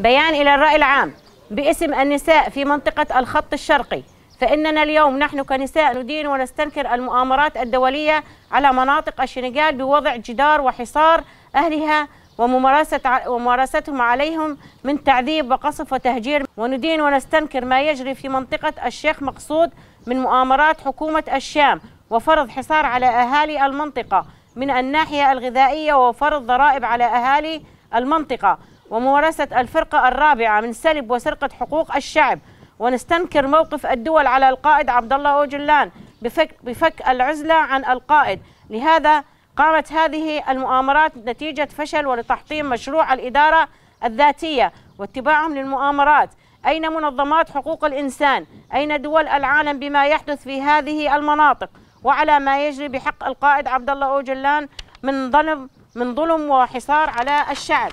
بيان إلى الرأي العام باسم النساء في منطقة الخط الشرقي فإننا اليوم نحن كنساء ندين ونستنكر المؤامرات الدولية على مناطق الشنغال بوضع جدار وحصار أهلها وممارسة وممارستهم عليهم من تعذيب وقصف وتهجير وندين ونستنكر ما يجري في منطقة الشيخ مقصود من مؤامرات حكومة الشام وفرض حصار على أهالي المنطقة من الناحية الغذائية وفرض ضرائب على أهالي المنطقة وممارسة الفرقة الرابعة من سلب وسرقة حقوق الشعب ونستنكر موقف الدول على القائد عبد الله أوجلان بفك, بفك العزلة عن القائد لهذا قامت هذه المؤامرات نتيجة فشل ولتحطيم مشروع الإدارة الذاتية واتباعهم للمؤامرات أين منظمات حقوق الإنسان؟ أين دول العالم بما يحدث في هذه المناطق؟ وعلى ما يجري بحق القائد عبد الله أوجلان من ظلم من ظلم وحصار على الشعب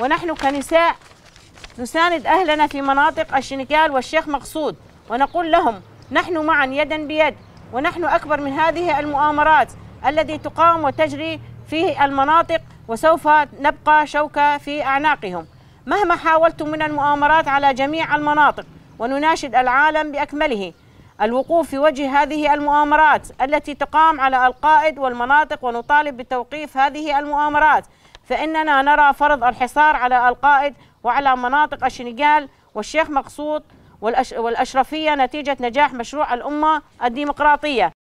ونحن كنساء نساند أهلنا في مناطق الشنكال والشيخ مقصود ونقول لهم نحن معا يدا بيد ونحن أكبر من هذه المؤامرات التي تقام وتجري في المناطق وسوف نبقى شوكة في أعناقهم مهما حاولتم من المؤامرات على جميع المناطق ونناشد العالم بأكمله الوقوف في وجه هذه المؤامرات التي تقام على القائد والمناطق ونطالب بتوقيف هذه المؤامرات فإننا نرى فرض الحصار على القائد وعلى مناطق الشنغال والشيخ مقصود والأشرفية نتيجة نجاح مشروع الأمة الديمقراطية